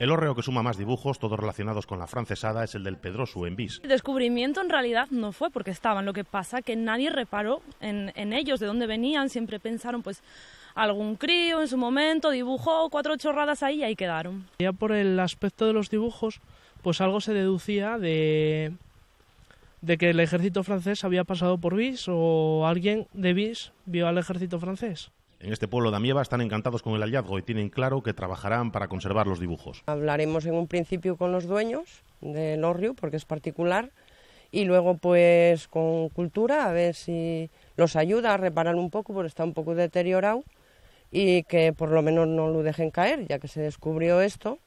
El hórreo que suma más dibujos, todos relacionados con la francesada, es el del Pedroso en Bis. El descubrimiento en realidad no fue porque estaban, lo que pasa que nadie reparó en, ellos, de dónde venían, siempre pensaron pues algún crío en su momento, dibujó cuatro chorradas ahí y ahí quedaron. Ya por el aspecto de los dibujos, pues algo se deducía de, de que el ejército francés había pasado por Bis o alguien de Bis vio al ejército francés. En este pueblo de Amieva están encantados con el hallazgo y tienen claro que trabajarán para conservar los dibujos. Hablaremos en un principio con los dueños del Orrio, porque es particular, y luego pues con cultura, a ver si los ayuda a reparar un poco, porque está un poco deteriorado, y que por lo menos no lo dejen caer, ya que se descubrió esto,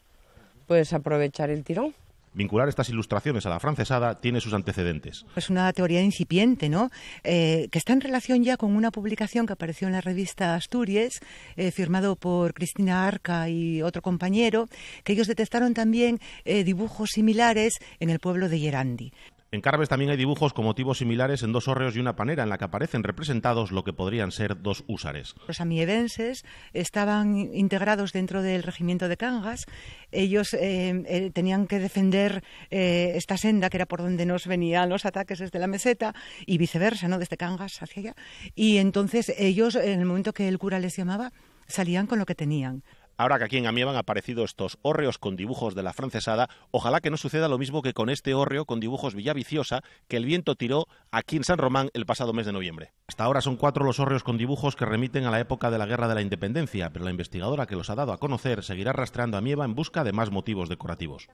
pues aprovechar el tirón. Vincular estas ilustraciones a la francesada tiene sus antecedentes. Es una teoría incipiente, ¿no? Eh, que está en relación ya con una publicación que apareció en la revista Asturias, eh, firmado por Cristina Arca y otro compañero, que ellos detectaron también eh, dibujos similares en el pueblo de Gerandi. En Carves también hay dibujos con motivos similares en dos hórreos y una panera en la que aparecen representados lo que podrían ser dos húsares. Los amievenses estaban integrados dentro del regimiento de Cangas. Ellos eh, eh, tenían que defender eh, esta senda que era por donde nos venían los ataques desde la meseta y viceversa, ¿no? Desde Cangas hacia allá. Y entonces ellos, en el momento que el cura les llamaba, salían con lo que tenían. Ahora que aquí en Amieva han aparecido estos hórreos con dibujos de la francesada, ojalá que no suceda lo mismo que con este hórreo con dibujos Villaviciosa que el viento tiró aquí en San Román el pasado mes de noviembre. Hasta ahora son cuatro los hórreos con dibujos que remiten a la época de la Guerra de la Independencia, pero la investigadora que los ha dado a conocer seguirá rastreando a Mieva en busca de más motivos decorativos.